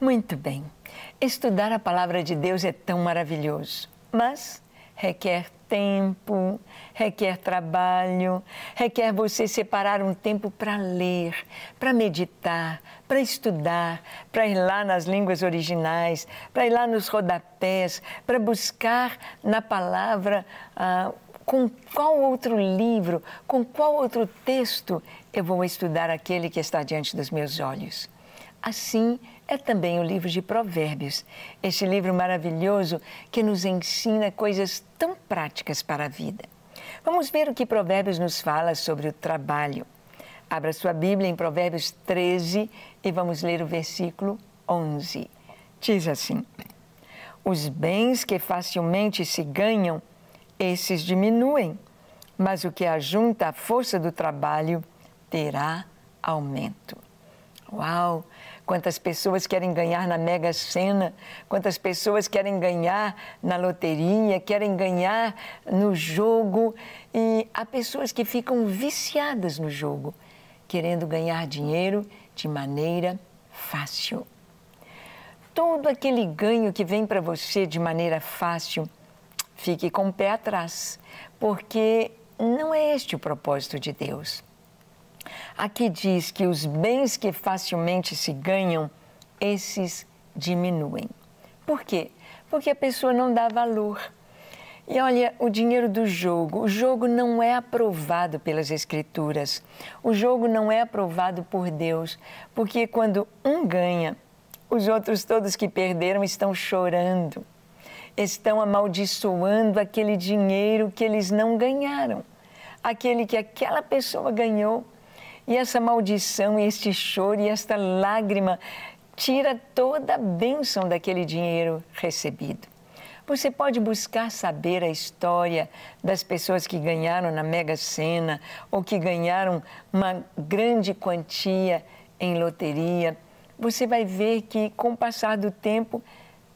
Muito bem. Estudar a palavra de Deus é tão maravilhoso, mas requer tempo, requer trabalho, requer você separar um tempo para ler, para meditar, para estudar, para ir lá nas línguas originais, para ir lá nos rodapés, para buscar na palavra ah, com qual outro livro, com qual outro texto eu vou estudar aquele que está diante dos meus olhos. Assim é também o livro de Provérbios, este livro maravilhoso que nos ensina coisas tão práticas para a vida. Vamos ver o que Provérbios nos fala sobre o trabalho. Abra sua Bíblia em Provérbios 13 e vamos ler o versículo 11. Diz assim: Os bens que facilmente se ganham, esses diminuem, mas o que ajunta a força do trabalho terá aumento. Uau! quantas pessoas querem ganhar na Mega Sena, quantas pessoas querem ganhar na loteria, querem ganhar no jogo. E há pessoas que ficam viciadas no jogo, querendo ganhar dinheiro de maneira fácil. Todo aquele ganho que vem para você de maneira fácil, fique com o pé atrás, porque não é este o propósito de Deus. Aqui diz que os bens que facilmente se ganham, esses diminuem. Por quê? Porque a pessoa não dá valor. E olha, o dinheiro do jogo, o jogo não é aprovado pelas Escrituras, o jogo não é aprovado por Deus, porque quando um ganha, os outros todos que perderam estão chorando, estão amaldiçoando aquele dinheiro que eles não ganharam, aquele que aquela pessoa ganhou e essa maldição, este choro e esta lágrima tira toda a bênção daquele dinheiro recebido. Você pode buscar saber a história das pessoas que ganharam na Mega Sena ou que ganharam uma grande quantia em loteria. Você vai ver que, com o passar do tempo,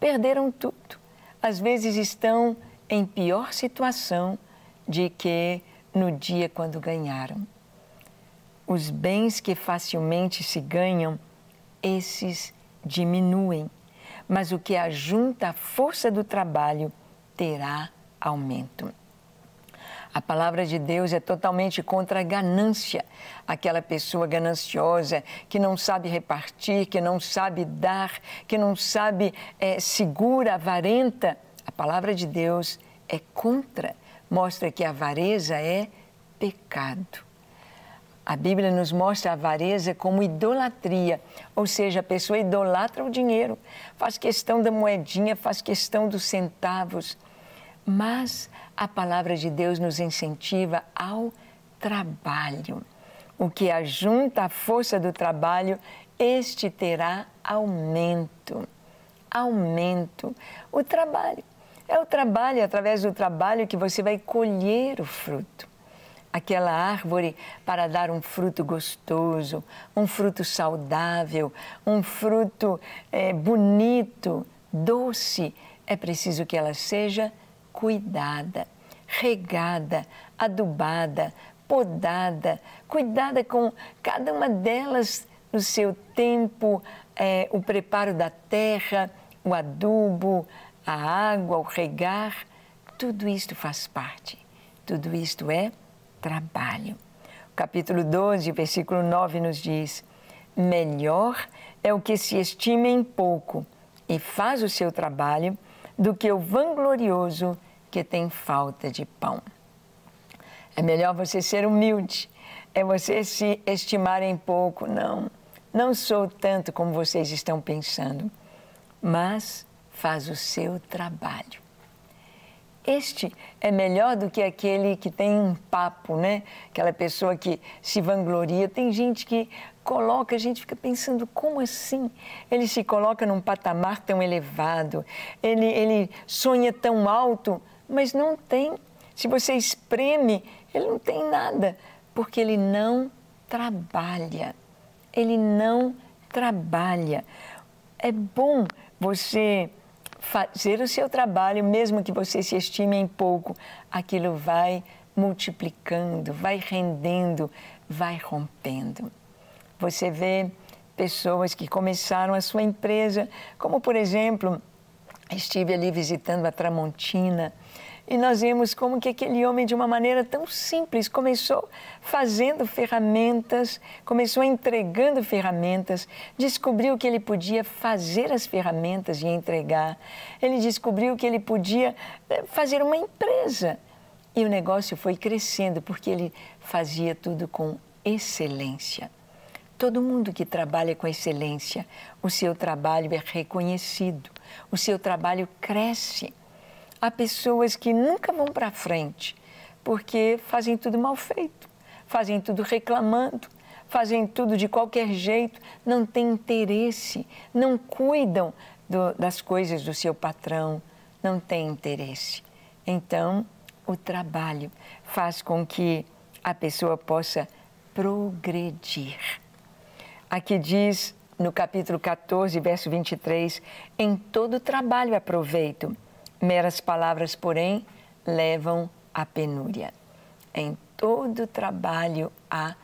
perderam tudo. Às vezes estão em pior situação de que no dia quando ganharam os bens que facilmente se ganham, esses diminuem, mas o que ajunta a força do trabalho terá aumento. A palavra de Deus é totalmente contra a ganância, aquela pessoa gananciosa que não sabe repartir, que não sabe dar, que não sabe é, segura, avarenta. A palavra de Deus é contra, mostra que a avareza é pecado. A Bíblia nos mostra a avareza como idolatria, ou seja, a pessoa idolatra o dinheiro, faz questão da moedinha, faz questão dos centavos. Mas a palavra de Deus nos incentiva ao trabalho. O que ajunta a força do trabalho, este terá aumento. Aumento. O trabalho. É o trabalho, através do trabalho, que você vai colher o fruto aquela árvore para dar um fruto gostoso, um fruto saudável, um fruto é, bonito, doce, é preciso que ela seja cuidada, regada, adubada, podada, cuidada com cada uma delas no seu tempo, é, o preparo da terra, o adubo, a água, o regar, tudo isto faz parte. Tudo isto é trabalho. capítulo 12, versículo 9 nos diz: Melhor é o que se estima em pouco e faz o seu trabalho do que o vanglorioso que tem falta de pão. É melhor você ser humilde, é você se estimar em pouco. Não, não sou tanto como vocês estão pensando, mas faz o seu trabalho. Este é melhor do que aquele que tem um papo, né? Aquela pessoa que se vangloria. Tem gente que coloca, a gente fica pensando, como assim? Ele se coloca num patamar tão elevado, ele, ele sonha tão alto, mas não tem. Se você espreme, ele não tem nada, porque ele não trabalha. Ele não trabalha. É bom você fazer o seu trabalho, mesmo que você se estime em pouco, aquilo vai multiplicando, vai rendendo, vai rompendo. Você vê pessoas que começaram a sua empresa, como por exemplo, estive ali visitando a Tramontina e nós vemos como que aquele homem, de uma maneira tão simples, começou fazendo ferramentas, começou entregando ferramentas, descobriu que ele podia fazer as ferramentas e entregar. Ele descobriu que ele podia eh, fazer uma empresa. E o negócio foi crescendo porque ele fazia tudo com excelência. Todo mundo que trabalha com excelência, o seu trabalho é reconhecido, o seu trabalho cresce há pessoas que nunca vão para frente porque fazem tudo mal feito, fazem tudo reclamando, fazem tudo de qualquer jeito, não têm interesse, não cuidam do, das coisas do seu patrão, não têm interesse. Então, o trabalho faz com que a pessoa possa progredir. Aqui diz no capítulo 14, verso 23, em todo trabalho aproveito Meras palavras, porém, levam à penúria. Em todo trabalho há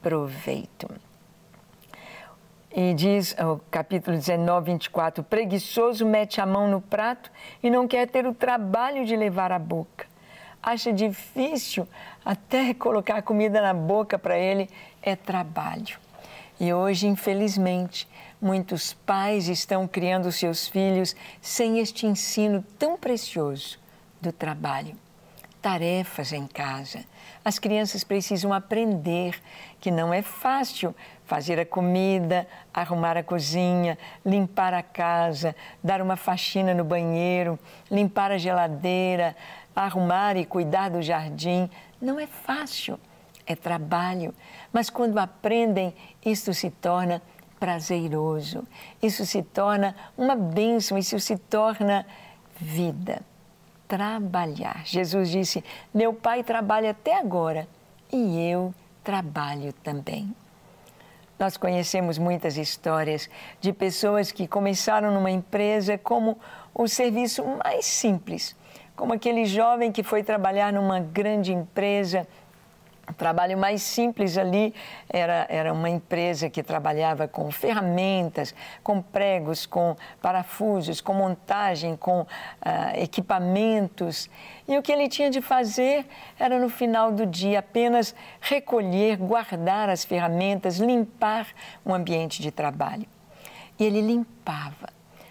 proveito. E diz o capítulo 19, 24: preguiçoso mete a mão no prato e não quer ter o trabalho de levar à boca. Acha difícil até colocar comida na boca para ele, é trabalho. E hoje, infelizmente, muitos pais estão criando seus filhos sem este ensino tão precioso do trabalho. Tarefas em casa. As crianças precisam aprender que não é fácil fazer a comida, arrumar a cozinha, limpar a casa, dar uma faxina no banheiro, limpar a geladeira, arrumar e cuidar do jardim. Não é fácil é trabalho, mas quando aprendem, isso se torna prazeroso, isso se torna uma bênção, isso se torna vida. Trabalhar. Jesus disse: Meu pai trabalha até agora e eu trabalho também. Nós conhecemos muitas histórias de pessoas que começaram numa empresa como o serviço mais simples, como aquele jovem que foi trabalhar numa grande empresa o trabalho mais simples ali era, era uma empresa que trabalhava com ferramentas, com pregos, com parafusos, com montagem, com uh, equipamentos. E o que ele tinha de fazer era, no final do dia, apenas recolher, guardar as ferramentas, limpar o um ambiente de trabalho. E ele limpava,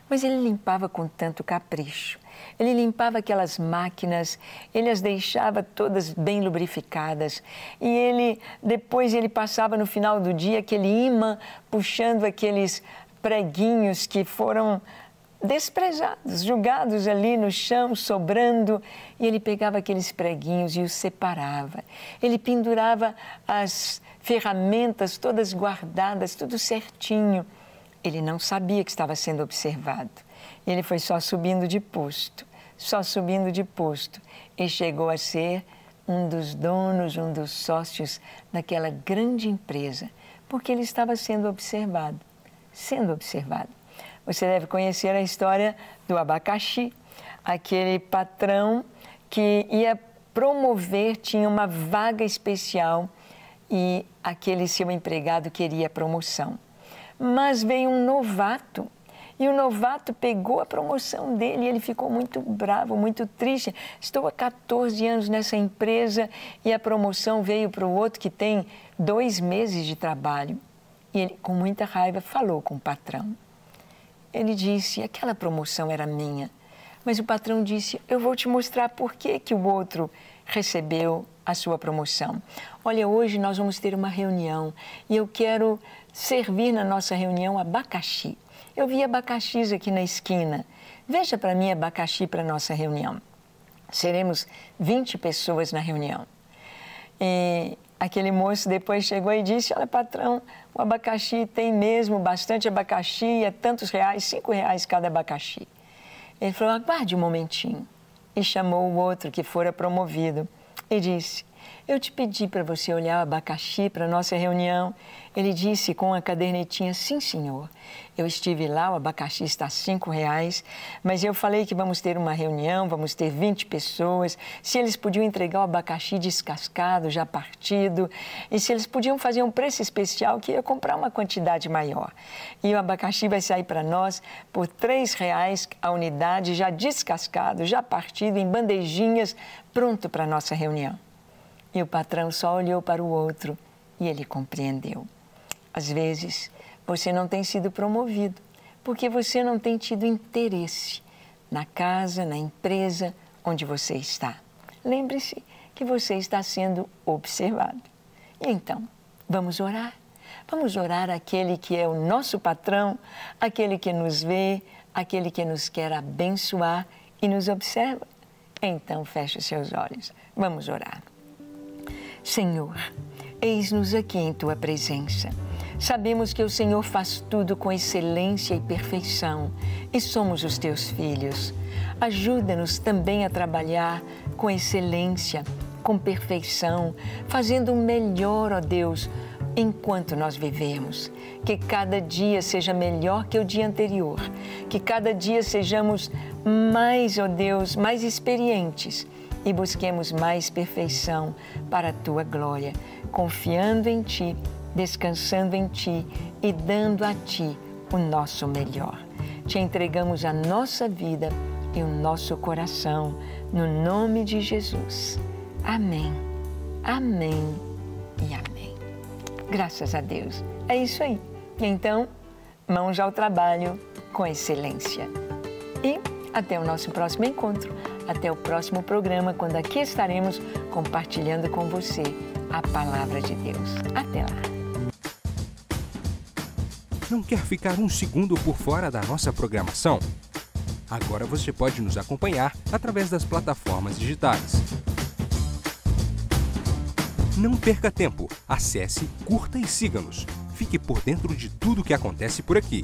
mas ele limpava com tanto capricho ele limpava aquelas máquinas, ele as deixava todas bem lubrificadas. E ele depois ele passava no final do dia aquele imã puxando aqueles preguinhos que foram desprezados, julgados ali no chão, sobrando, e ele pegava aqueles preguinhos e os separava. Ele pendurava as ferramentas todas guardadas, tudo certinho. Ele não sabia que estava sendo observado. E ele foi só subindo de posto, só subindo de posto, e chegou a ser um dos donos, um dos sócios daquela grande empresa, porque ele estava sendo observado, sendo observado. Você deve conhecer a história do abacaxi, aquele patrão que ia promover, tinha uma vaga especial e aquele seu empregado queria promoção. Mas veio um novato e o novato pegou a promoção dele e ele ficou muito bravo, muito triste. Estou há 14 anos nessa empresa e a promoção veio para o outro que tem dois meses de trabalho. E ele, com muita raiva, falou com o patrão. Ele disse: aquela promoção era minha. Mas o patrão disse: eu vou te mostrar por que, que o outro recebeu a sua promoção. Olha, hoje nós vamos ter uma reunião e eu quero servir na nossa reunião abacaxi. Eu vi abacaxis aqui na esquina. Veja para mim abacaxi para nossa reunião. Seremos 20 pessoas na reunião. E aquele moço depois chegou e disse: Olha, patrão, o abacaxi tem mesmo bastante abacaxi, é tantos reais, cinco reais cada abacaxi. Ele falou: Aguarde um momentinho. E chamou o outro que fora promovido e disse: eu te pedi para você olhar o abacaxi para nossa reunião. Ele disse com a cadernetinha: Sim, senhor. Eu estive lá, o abacaxi está cinco reais, mas eu falei que vamos ter uma reunião, vamos ter 20 pessoas. Se eles podiam entregar o abacaxi descascado, já partido, e se eles podiam fazer um preço especial, que ia comprar uma quantidade maior. E o abacaxi vai sair para nós por três reais a unidade, já descascado, já partido, em bandejinhas, pronto para nossa reunião. E o patrão só olhou para o outro e ele compreendeu. Às vezes, você não tem sido promovido porque você não tem tido interesse na casa, na empresa onde você está. Lembre-se que você está sendo observado. Então, vamos orar. Vamos orar aquele que é o nosso patrão, aquele que nos vê, aquele que nos quer abençoar e nos observa. Então, feche os seus olhos. Vamos orar. Senhor, eis-nos aqui em tua presença. Sabemos que o Senhor faz tudo com excelência e perfeição e somos os teus filhos. Ajuda-nos também a trabalhar com excelência, com perfeição, fazendo o melhor, ó Deus, enquanto nós vivemos. Que cada dia seja melhor que o dia anterior, que cada dia sejamos mais, ó Deus, mais experientes e busquemos mais perfeição para a tua glória, confiando em ti, descansando em ti e dando a ti o nosso melhor. Te entregamos a nossa vida e o nosso coração, no nome de Jesus. Amém, amém e amém. Graças a Deus. É isso aí. Então, mãos ao trabalho com excelência. E até o nosso próximo encontro até o próximo programa, quando aqui estaremos compartilhando com você a palavra de Deus. Até lá! Não quer ficar um segundo por fora da nossa programação? Agora você pode nos acompanhar através das plataformas digitais. Não perca tempo, acesse, curta e siga-nos. Fique por dentro de tudo o que acontece por aqui.